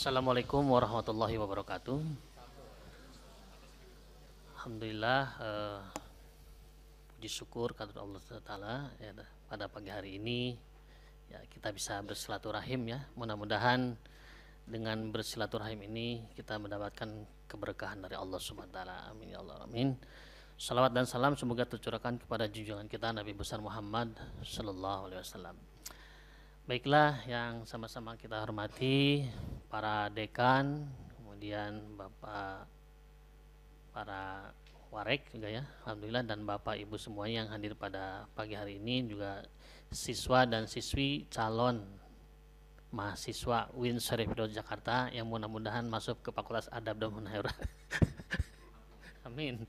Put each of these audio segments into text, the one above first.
Assalamualaikum warahmatullahi wabarakatuh. Alhamdulillah eh, puji syukur kepada Allah Taala ya, pada pagi hari ini ya kita bisa bersilaturahim ya. Mudah-mudahan dengan bersilaturahim ini kita mendapatkan keberkahan dari Allah Subhanahu taala. Amin ya Allah amin. Salawat dan salam semoga tercurahkan kepada junjungan kita Nabi besar Muhammad sallallahu alaihi wasallam. Baiklah, yang sama-sama kita hormati para dekan, kemudian Bapak para warek juga ya, alhamdulillah dan Bapak Ibu semuanya yang hadir pada pagi hari ini juga siswa dan siswi calon mahasiswa Win Surabaya Jakarta yang mudah-mudahan masuk ke Fakultas Adab dan Munayra. Amin.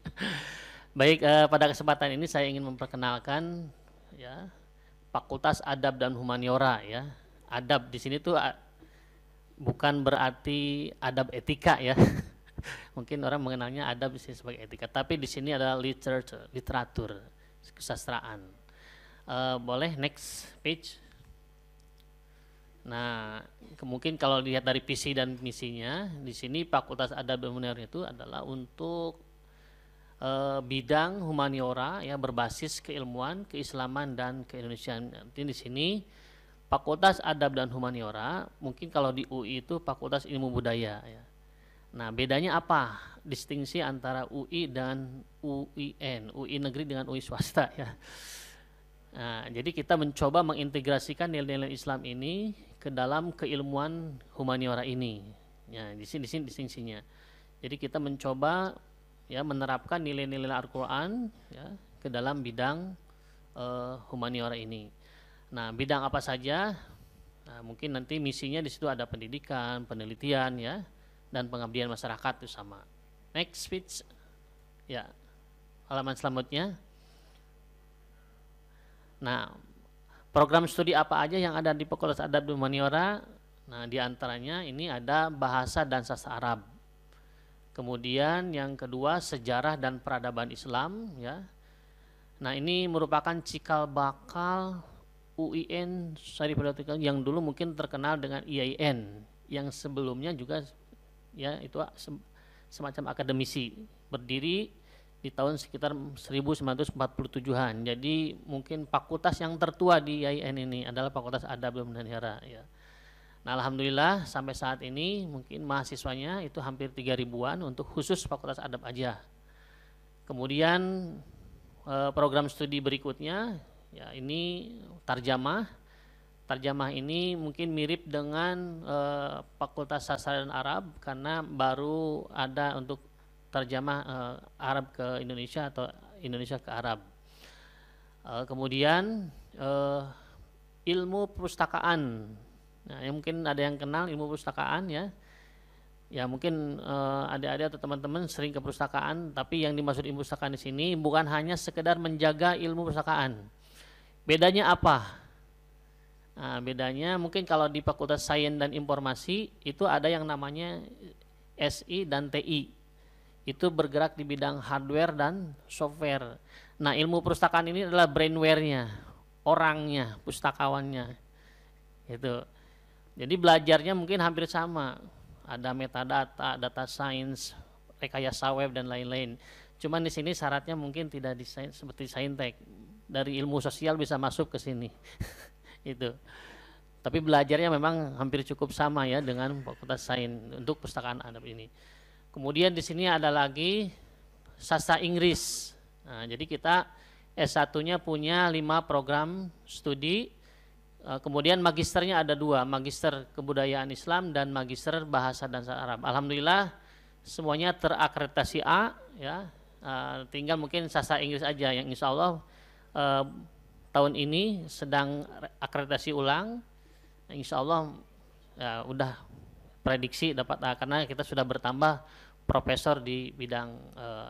Baik, eh, pada kesempatan ini saya ingin memperkenalkan ya Fakultas Adab dan Humaniora ya. Adab di sini tuh bukan berarti adab etika ya. Mungkin orang mengenalnya adab di sini sebagai etika, tapi di sini adalah literature, literatur, kesastraan. Uh, boleh next page. Nah, kemungkinan kalau dilihat dari visi dan misinya, di sini Fakultas Adab dan Humaniora itu adalah untuk Eh, bidang humaniora ya berbasis keilmuan, keislaman dan keindonesiaan. Di sini Fakultas Adab dan Humaniora, mungkin kalau di UI itu Fakultas Ilmu Budaya ya. Nah, bedanya apa? Distingsi antara UI dan UIN, UI negeri dengan UI swasta ya. Nah, jadi kita mencoba mengintegrasikan nilai-nilai Islam ini ke dalam keilmuan humaniora ini. Ya, di sini di sini distingsinya. Jadi kita mencoba ya menerapkan nilai-nilai Al-Qur'an ya ke dalam bidang uh, humaniora ini. Nah, bidang apa saja? Nah, mungkin nanti misinya di situ ada pendidikan, penelitian ya dan pengabdian masyarakat itu sama. Next speech, Ya. Halaman selanjutnya. Nah, program studi apa aja yang ada di Fakultas Adab Humaniora? Nah, di antaranya ini ada bahasa dan sastra Arab. Kemudian yang kedua sejarah dan peradaban Islam ya. Nah, ini merupakan cikal bakal UIN Syarif yang dulu mungkin terkenal dengan IAIN yang sebelumnya juga ya itu semacam akademisi berdiri di tahun sekitar 1947-an. Jadi mungkin fakultas yang tertua di IAIN ini adalah Fakultas Adab dan Hera ya. Nah, alhamdulillah sampai saat ini mungkin mahasiswanya itu hampir 3 ribuan untuk khusus Fakultas Adab aja. Kemudian eh, program studi berikutnya ya ini tarjamah. Tarjamah ini mungkin mirip dengan eh, Fakultas Sastra dan Arab karena baru ada untuk terjemah eh, Arab ke Indonesia atau Indonesia ke Arab. kemudian ilmu perpustakaan Nah, ya mungkin ada yang kenal ilmu perpustakaan ya. Ya mungkin uh, eh, ada adik atau teman-teman sering ke perpustakaan, tapi yang dimaksud ilmu perpustakaan di sini bukan hanya sekedar menjaga ilmu perpustakaan. Bedanya apa? Nah, bedanya mungkin kalau di Fakultas Sains dan Informasi itu ada yang namanya SI dan TI. Itu bergerak di bidang hardware dan software. Nah, ilmu perpustakaan ini adalah brainware-nya, orangnya, pustakawannya. Gitu jadi belajarnya mungkin hampir sama. Ada metadata, data science, rekayasa web dan lain-lain. Cuman di sini syaratnya mungkin tidak desain seperti saintek. Dari ilmu sosial bisa masuk ke sini. itu. Tapi belajarnya memang hampir cukup sama ya dengan Fakultas Sains untuk pustakaan adab ini. Kemudian di sini ada lagi sastra Inggris. Nah, jadi kita S1-nya punya lima program studi Eh, kemudian magisternya ada dua, magister kebudayaan Islam dan magister bahasa dan sastra Arab. Alhamdulillah semuanya terakreditasi A, ya. Eh, tinggal mungkin sastra Inggris aja yang insya Allah eh, tahun ini sedang akreditasi ulang. Insya Allah ya, udah prediksi dapat A karena kita sudah bertambah profesor di bidang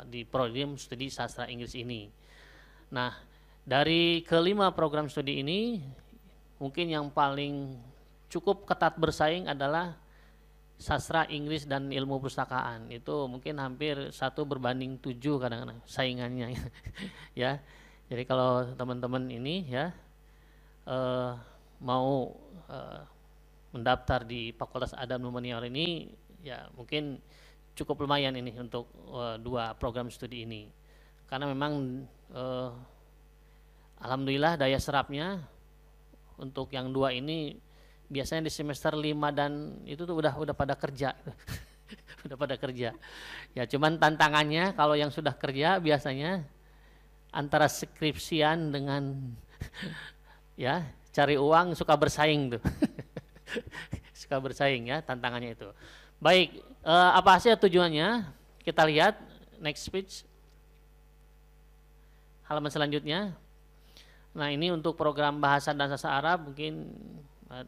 di program studi sastra Inggris ini. Nah dari kelima program studi ini mungkin yang paling cukup ketat bersaing adalah sastra Inggris dan ilmu pustakaan itu mungkin hampir satu berbanding tujuh kadang-kadang saingannya ya, ya. jadi kalau teman-teman ini ya uh, mau uh, mendaftar di Fakultas Adam Numanior ini ya mungkin cukup lumayan ini untuk uh, dua program studi ini karena memang alhamdulillah daya serapnya untuk yang dua ini biasanya di semester lima dan itu tuh udah udah pada kerja udah pada kerja ya cuman tantangannya kalau yang sudah kerja biasanya antara skripsian dengan ya cari uang suka bersaing tuh suka bersaing ya tantangannya itu baik eh, apa sih tujuannya kita lihat next speech halaman selanjutnya Nah ini untuk program bahasa dan sastra Arab mungkin eh,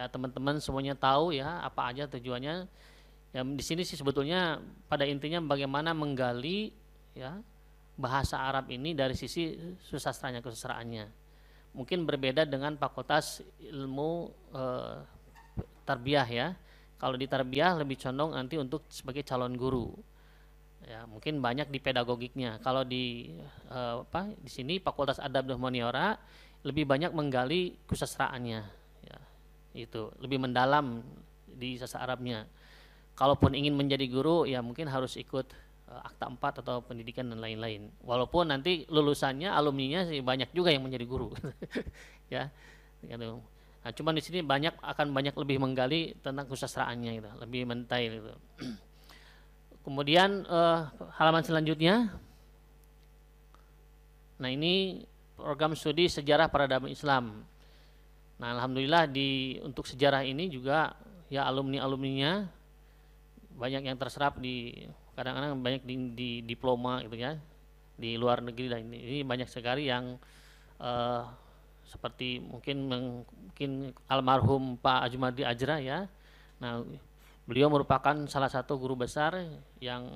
ya teman-teman semuanya tahu ya apa aja tujuannya. Ya di sini sih sebetulnya pada intinya bagaimana menggali ya bahasa Arab ini dari sisi susastranya kesusastraannya. Mungkin berbeda dengan fakultas ilmu e, tarbiyah ya. Kalau di tarbiyah lebih condong nanti untuk sebagai calon guru ya mungkin banyak di pedagogiknya kalau di uh, apa di sini fakultas adab dan humaniora lebih banyak menggali kesastraannya ya, itu lebih mendalam di sastra Arabnya kalaupun ingin menjadi guru ya mungkin harus ikut uh, akta empat atau pendidikan dan lain-lain walaupun nanti lulusannya alumninya sih banyak juga yang menjadi guru ya gitu. nah cuman di sini banyak akan banyak lebih menggali tentang kesastraannya gitu lebih mentai gitu Kemudian uh, halaman selanjutnya. Nah ini program studi sejarah peradaban Islam. Nah alhamdulillah di untuk sejarah ini juga ya alumni alumninya banyak yang terserap di kadang-kadang banyak di, di diploma gitu ya di luar negeri dan ini, ini banyak sekali yang uh, seperti mungkin mungkin almarhum Pak Ajumadi Ajra ya. Nah Beliau merupakan salah satu guru besar yang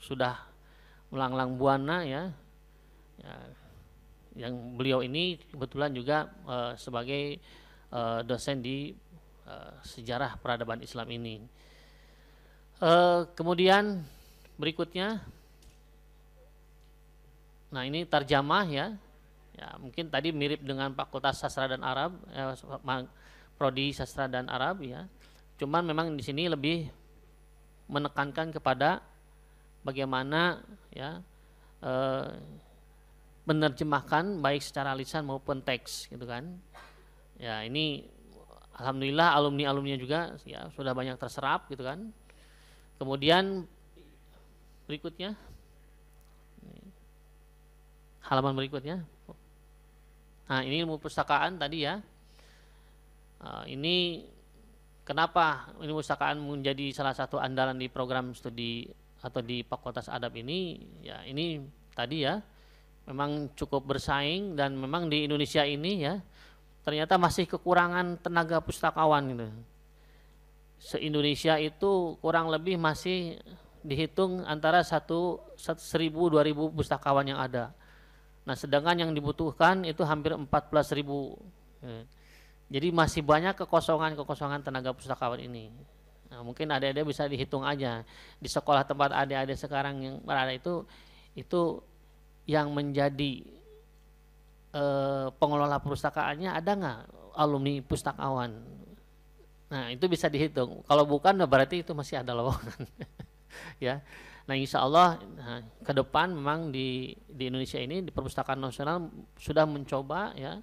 sudah melanglang buana ya. ya yang beliau ini kebetulan juga uh, sebagai uh, dosen di uh, sejarah peradaban Islam ini. Uh, kemudian berikutnya, nah ini tarjamah ya, ya mungkin tadi mirip dengan Fakultas Sastra dan Arab, eh, Prodi Sastra dan Arab ya. Cuman memang di sini lebih menekankan kepada bagaimana ya e, menerjemahkan baik secara lisan maupun teks gitu kan. Ya, ini alhamdulillah alumni-alumni juga ya sudah banyak terserap gitu kan. Kemudian berikutnya halaman berikutnya. Nah, ini ilmu pustakaan tadi ya. Eh, ini kenapa ini pustakaan menjadi salah satu andalan di program studi atau di Fakultas Adab ini ya ini tadi ya memang cukup bersaing dan memang di Indonesia ini ya ternyata masih kekurangan tenaga pustakawan gitu. Se-Indonesia itu kurang lebih masih dihitung antara satu seribu dua ribu pustakawan yang ada. Nah, sedangkan yang dibutuhkan itu hampir empat belas ribu. Eh, jadi masih banyak kekosongan-kekosongan tenaga pustakawan ini. Nah, mungkin adik-adik bisa dihitung aja di sekolah tempat adik-adik sekarang yang berada itu itu yang menjadi e, pengelola perpustakaannya ada nggak alumni pustakawan? Nah itu bisa dihitung. Kalau bukan nah berarti itu masih ada lowongan, ya. Nah insya Allah nah, ke depan memang di di Indonesia ini di perpustakaan nasional sudah mencoba ya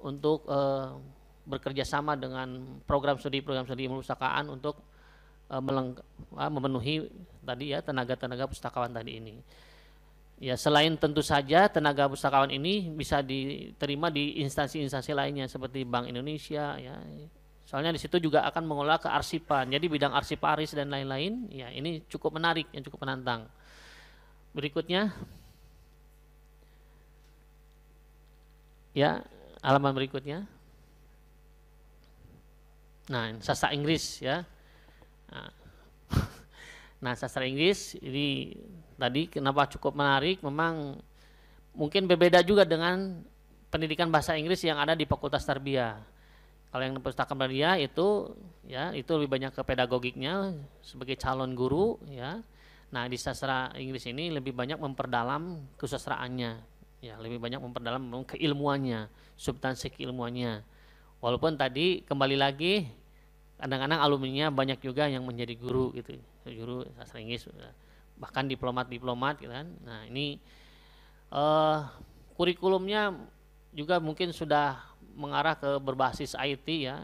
untuk eh, bekerja sama dengan program studi program studi ilmu pustakaan untuk eh, eh, memenuhi tadi ya tenaga-tenaga pustakawan tadi ini. Ya selain tentu saja tenaga pustakawan ini bisa diterima di instansi-instansi lainnya seperti Bank Indonesia ya. Soalnya di situ juga akan mengolah kearsipan. Jadi bidang arsiparis dan lain-lain ya ini cukup menarik yang cukup menantang. Berikutnya ya halaman berikutnya Nah, sastra Inggris ya. Nah, nah sastra Inggris ini tadi kenapa cukup menarik memang mungkin berbeda juga dengan pendidikan bahasa Inggris yang ada di Fakultas Tarbiyah. Kalau yang perpustakaan Tarbiyah itu ya itu lebih banyak ke pedagogiknya sebagai calon guru ya. Nah, di sastra Inggris ini lebih banyak memperdalam kesusastraannya ya, lebih banyak memperdalam keilmuannya, substansi keilmuannya. Walaupun tadi kembali lagi kadang-kadang alumninya banyak juga yang menjadi guru gitu, guru sastra Inggris bahkan diplomat-diplomat gitu kan. Nah, ini uh, kurikulumnya juga mungkin sudah mengarah ke berbasis IT ya.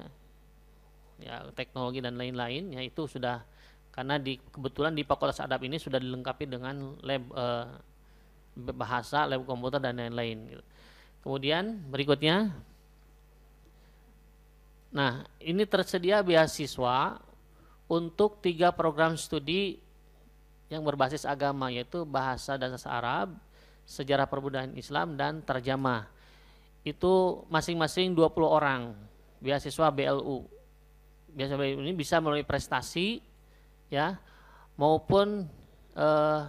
Ya, teknologi dan lain-lain ya itu sudah karena di kebetulan di Fakultas Adab ini sudah dilengkapi dengan lab uh, bahasa, lab komputer dan lain-lain gitu. Kemudian berikutnya Nah, ini tersedia beasiswa untuk tiga program studi yang berbasis agama yaitu bahasa dan sastra Arab, sejarah perbudayaan Islam dan terjemah. Itu masing-masing 20 orang beasiswa BLU. Beasiswa BLU ini bisa melalui prestasi ya maupun eh,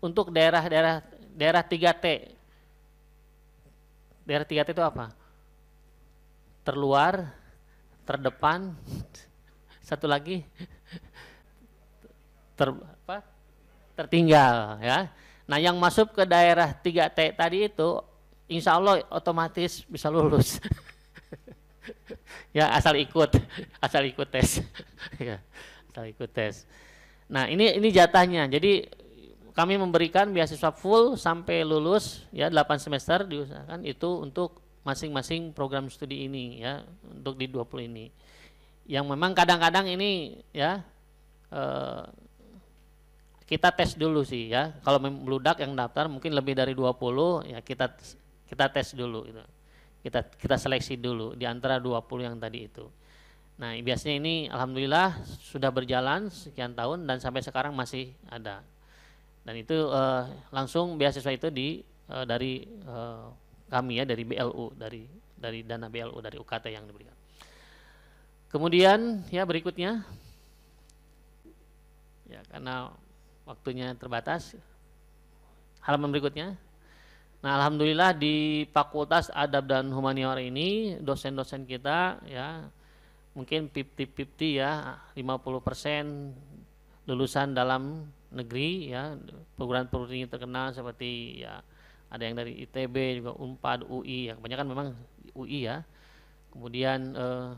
untuk daerah-daerah daerah 3T. Daerah 3T itu apa? Terluar, terdepan satu lagi ter apa tertinggal ya nah yang masuk ke daerah 3T tadi itu insya Allah otomatis bisa lulus ya asal ikut asal ikut tes ya asal ikut tes nah ini ini jatahnya jadi kami memberikan beasiswa full sampai lulus ya 8 semester diusahakan itu untuk masing-masing program studi ini ya untuk di 20 ini yang memang kadang-kadang ini ya eh, kita tes dulu sih ya kalau meludak yang daftar mungkin lebih dari 20 ya kita kita tes dulu gitu. kita kita seleksi dulu di antara 20 yang tadi itu nah biasanya ini alhamdulillah sudah berjalan sekian tahun dan sampai sekarang masih ada dan itu eh, langsung beasiswa itu di eh, dari eh, kami ya dari BLU dari dari dana BLU dari UKT yang diberikan. Kemudian ya berikutnya ya karena waktunya terbatas halaman berikutnya. Nah, alhamdulillah di Fakultas Adab dan Humaniora ini dosen-dosen kita ya mungkin 50-50 ya, 50% lulusan dalam negeri ya, perguruan perguruan tinggi terkenal seperti ya ada yang dari ITB juga Unpad UI ya kebanyakan memang UI ya kemudian eh,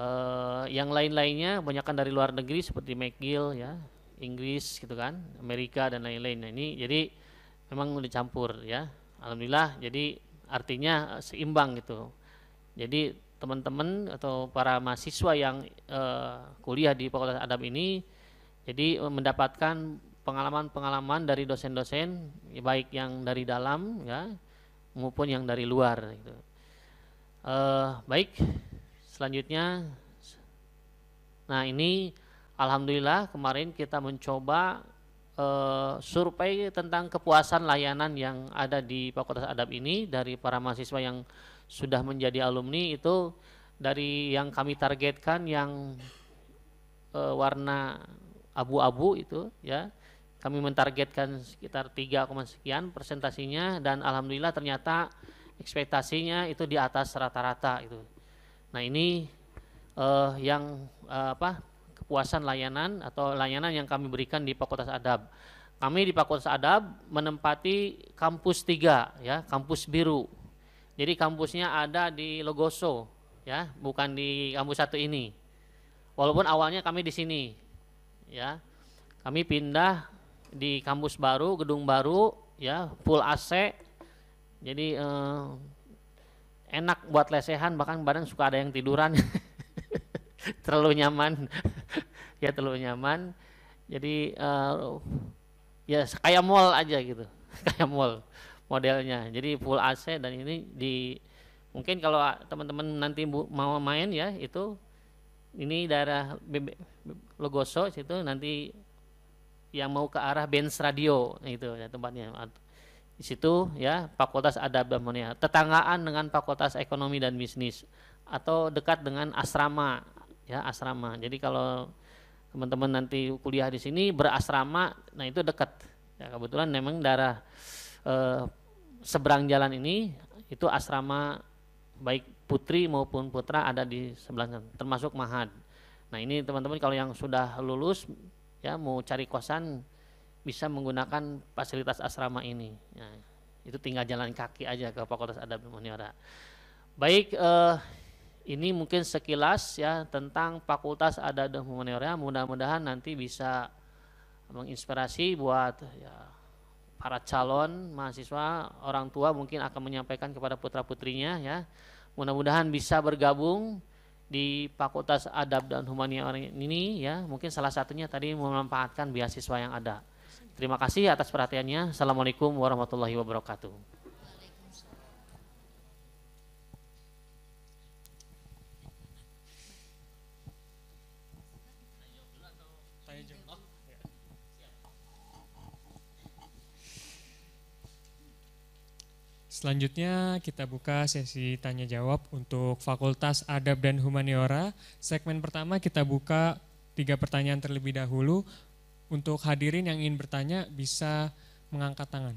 uh, yang lain-lainnya kebanyakan dari luar negeri seperti McGill ya Inggris gitu kan Amerika dan lain-lain nah, ini jadi memang udah campur ya alhamdulillah jadi artinya eh, seimbang gitu jadi teman-teman atau para mahasiswa yang eh, kuliah di Fakultas Adab ini jadi mendapatkan pengalaman-pengalaman dari dosen-dosen ya, baik yang dari dalam ya maupun yang dari luar gitu. Uh, baik selanjutnya nah ini alhamdulillah kemarin kita mencoba uh, survei tentang kepuasan layanan yang ada di Fakultas Adab ini dari para mahasiswa yang sudah menjadi alumni itu dari yang kami targetkan yang uh, warna abu-abu itu ya kami mentargetkan sekitar 3, sekian presentasinya dan alhamdulillah ternyata ekspektasinya itu di atas rata-rata itu. Nah, ini uh, yang uh, apa? kepuasan layanan atau layanan yang kami berikan di Fakultas Adab. Kami di Fakultas Adab menempati kampus 3 ya, kampus biru. Jadi kampusnya ada di Logoso ya, bukan di kampus satu ini. Walaupun awalnya kami di sini ya. Kami pindah di kampus baru, gedung baru, ya full AC, jadi eh, enak buat lesehan, bahkan badan suka ada yang tiduran, terlalu nyaman, ya terlalu nyaman, jadi eh, ya kayak mall aja gitu, kayak mall modelnya, jadi full AC dan ini di mungkin kalau teman-teman nanti mau main ya itu ini daerah Logoso situ nanti yang mau ke arah Benz Radio itu ya tempatnya di situ ya Fakultas Adab dan bangunnya. tetanggaan dengan Fakultas Ekonomi dan Bisnis atau dekat dengan asrama ya asrama jadi kalau teman-teman nanti kuliah di sini berasrama nah itu dekat ya kebetulan memang daerah eh, seberang jalan ini itu asrama baik putri maupun putra ada di sebelahnya termasuk mahad nah ini teman-teman kalau yang sudah lulus ya mau cari kosan bisa menggunakan fasilitas asrama ini. Ya, itu tinggal jalan kaki aja ke Fakultas Adab Muniora. Baik, eh, ini mungkin sekilas ya tentang Fakultas Adab Muniora. Mudah-mudahan nanti bisa menginspirasi buat ya, para calon mahasiswa, orang tua mungkin akan menyampaikan kepada putra putrinya ya. Mudah-mudahan bisa bergabung di Fakultas Adab dan Humaniora ini ya mungkin salah satunya tadi memanfaatkan beasiswa yang ada. Terima kasih atas perhatiannya. Assalamualaikum warahmatullahi wabarakatuh. Selanjutnya kita buka sesi tanya jawab untuk Fakultas Adab dan Humaniora. Segmen pertama kita buka tiga pertanyaan terlebih dahulu. Untuk hadirin yang ingin bertanya bisa mengangkat tangan.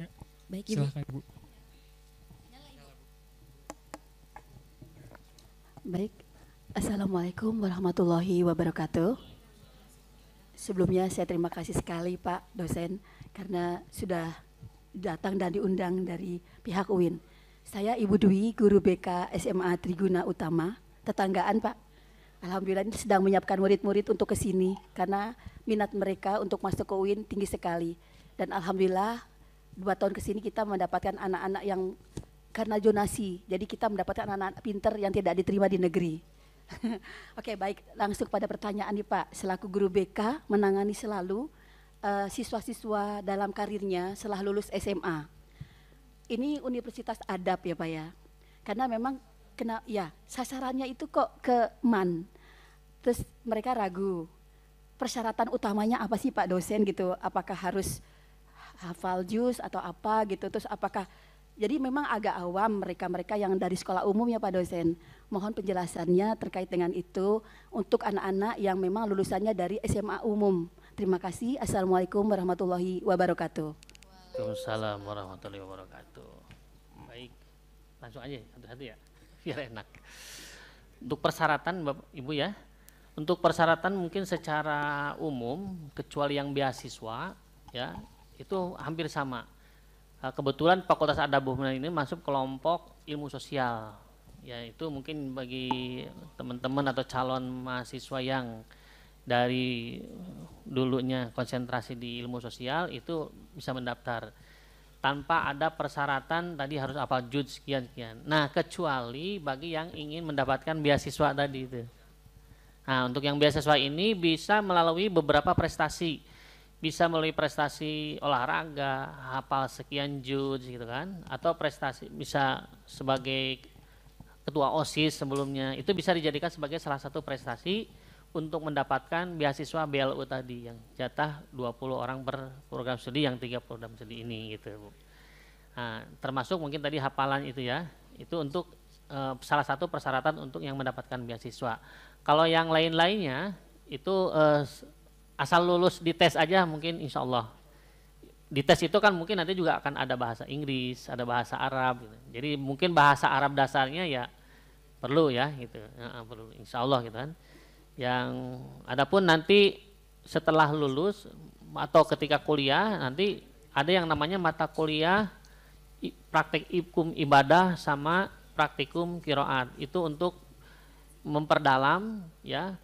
Ya, Baik, Ibu. Silahkan, Ibu. Baik, Assalamualaikum warahmatullahi wabarakatuh sebelumnya saya terima kasih sekali Pak dosen karena sudah datang dan diundang dari pihak UIN. Saya Ibu Dwi, guru BK SMA Triguna Utama, tetanggaan Pak. Alhamdulillah ini sedang menyiapkan murid-murid untuk ke sini karena minat mereka untuk masuk ke UIN tinggi sekali. Dan alhamdulillah dua tahun ke sini kita mendapatkan anak-anak yang karena jonasi, jadi kita mendapatkan anak-anak pinter yang tidak diterima di negeri. Oke, okay, baik. Langsung pada pertanyaan nih Pak. Selaku guru BK menangani selalu eh, siswa-siswa dalam karirnya setelah lulus SMA. Ini Universitas Adab ya Pak ya. Karena memang kena ya sasarannya itu kok ke MAN. Terus mereka ragu. Persyaratan utamanya apa sih Pak dosen gitu? Apakah harus hafal jus atau apa gitu? Terus apakah jadi memang agak awam mereka-mereka yang dari sekolah umum ya Pak dosen. Mohon penjelasannya terkait dengan itu untuk anak-anak yang memang lulusannya dari SMA umum. Terima kasih. Assalamualaikum warahmatullahi wabarakatuh. Waalaikumsalam warahmatullahi wabarakatuh. Baik, langsung aja satu-satu ya, ya biar enak. Untuk persyaratan Bapak Ibu ya, untuk persyaratan mungkin secara umum kecuali yang beasiswa ya itu hampir sama Eh, kebetulan Fakultas Adabuh ini masuk kelompok ilmu sosial ya itu mungkin bagi teman-teman atau calon mahasiswa yang dari dulunya konsentrasi di ilmu sosial itu bisa mendaftar tanpa ada persyaratan tadi harus apa juz sekian sekian. Nah kecuali bagi yang ingin mendapatkan beasiswa tadi itu. Nah untuk yang beasiswa ini bisa melalui beberapa prestasi bisa melalui prestasi olahraga, hafal sekian juz gitu kan, atau prestasi bisa sebagai ketua OSIS sebelumnya, itu bisa dijadikan sebagai salah satu prestasi untuk mendapatkan beasiswa BLU tadi yang jatah 20 orang per program studi yang 30 program studi ini gitu Bu. Nah, termasuk mungkin tadi hafalan itu ya, itu untuk e, salah satu persyaratan untuk yang mendapatkan beasiswa. Kalau yang lain-lainnya itu e, asal lulus di tes aja mungkin insya Allah di tes itu kan mungkin nanti juga akan ada bahasa Inggris, ada bahasa Arab. Gitu. Jadi mungkin bahasa Arab dasarnya ya perlu ya gitu, ya, perlu insya Allah gitu kan. Yang adapun nanti setelah lulus atau ketika kuliah nanti ada yang namanya mata kuliah praktik ikum ibadah sama praktikum kiroat itu untuk memperdalam ya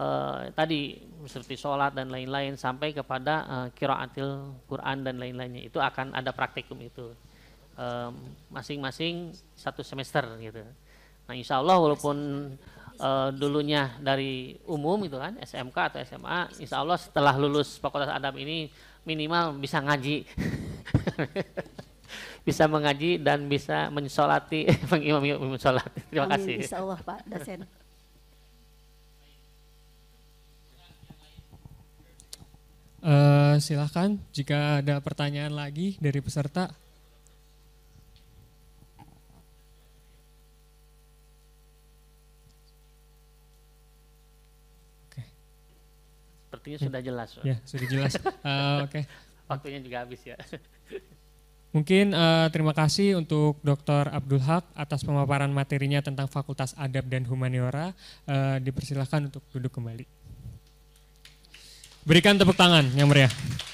Eh, tadi seperti sholat dan lain-lain sampai kepada uh, eh, kiraatil Quran dan lain-lainnya itu akan ada praktikum itu masing-masing um, satu semester gitu. Nah insya Allah walaupun uh, dulunya dari umum itu kan SMK atau SMA, insya Allah setelah lulus Fakultas Adab ini minimal bisa ngaji, bisa mengaji dan bisa mensolati, mengimami mensolati. Terima kasih. Insya Allah Pak Dosen. silahkan jika ada pertanyaan lagi dari peserta. Oke. Sepertinya sudah jelas. Ya, sudah jelas. uh, Oke. Okay. Waktunya juga habis ya. Mungkin uh, terima kasih untuk Dr. Abdul Haq atas pemaparan materinya tentang Fakultas Adab dan Humaniora. Uh, dipersilahkan untuk duduk kembali. Berikan tepuk tangan yang meriah. Ya.